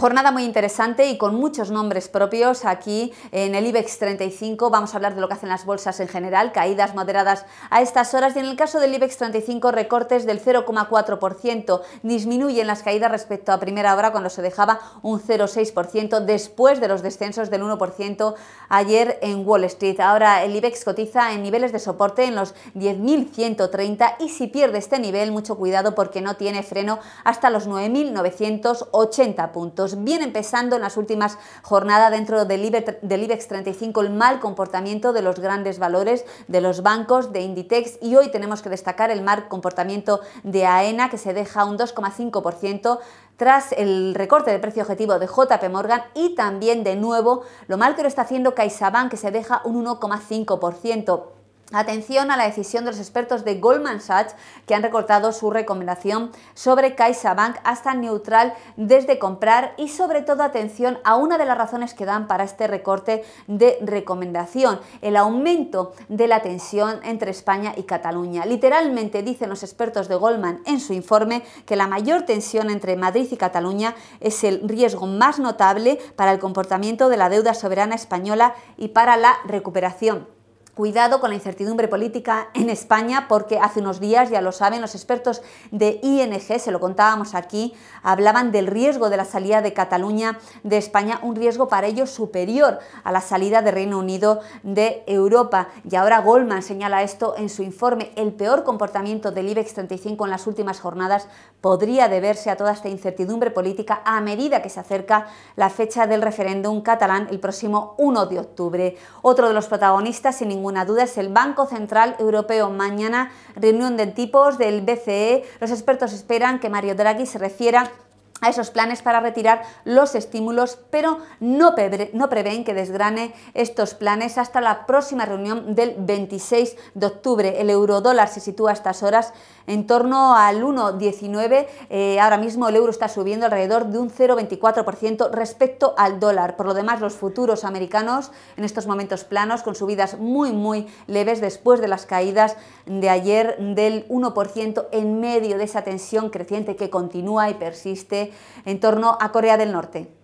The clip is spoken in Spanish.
Jornada muy interesante y con muchos nombres propios aquí en el IBEX 35. Vamos a hablar de lo que hacen las bolsas en general, caídas moderadas a estas horas y en el caso del IBEX 35 recortes del 0,4%. Disminuyen las caídas respecto a primera hora cuando se dejaba un 0,6% después de los descensos del 1% ayer en Wall Street. Ahora el IBEX cotiza en niveles de soporte en los 10.130 y si pierde este nivel mucho cuidado porque no tiene freno hasta los 9.980 puntos. Bien empezando en las últimas jornadas dentro del IBEX 35 el mal comportamiento de los grandes valores de los bancos, de Inditex y hoy tenemos que destacar el mal comportamiento de AENA que se deja un 2,5% tras el recorte de precio objetivo de JP Morgan y también de nuevo lo mal que lo está haciendo CaixaBank que se deja un 1,5%. Atención a la decisión de los expertos de Goldman Sachs que han recortado su recomendación sobre CaixaBank hasta neutral desde comprar y sobre todo atención a una de las razones que dan para este recorte de recomendación, el aumento de la tensión entre España y Cataluña. Literalmente dicen los expertos de Goldman en su informe que la mayor tensión entre Madrid y Cataluña es el riesgo más notable para el comportamiento de la deuda soberana española y para la recuperación Cuidado con la incertidumbre política en España porque hace unos días, ya lo saben, los expertos de ING, se lo contábamos aquí, hablaban del riesgo de la salida de Cataluña de España, un riesgo para ellos superior a la salida de Reino Unido de Europa. Y ahora Goldman señala esto en su informe. El peor comportamiento del IBEX 35 en las últimas jornadas podría deberse a toda esta incertidumbre política a medida que se acerca la fecha del referéndum catalán el próximo 1 de octubre. Otro de los protagonistas, sin ningún una duda es el Banco Central Europeo. Mañana reunión de tipos del BCE. Los expertos esperan que Mario Draghi se refiera a esos planes para retirar los estímulos, pero no, prevén que desgrane estos planes hasta la próxima reunión del 26 de octubre. El euro dólar se sitúa a estas horas en torno al 1,19. Eh, ahora mismo el euro está subiendo alrededor de un 0,24% respecto al dólar. Por lo demás, los futuros americanos en estos momentos planos, con subidas muy, muy leves después de las caídas de ayer del 1% en medio de esa tensión creciente que continúa y persiste en torno a Corea del Norte.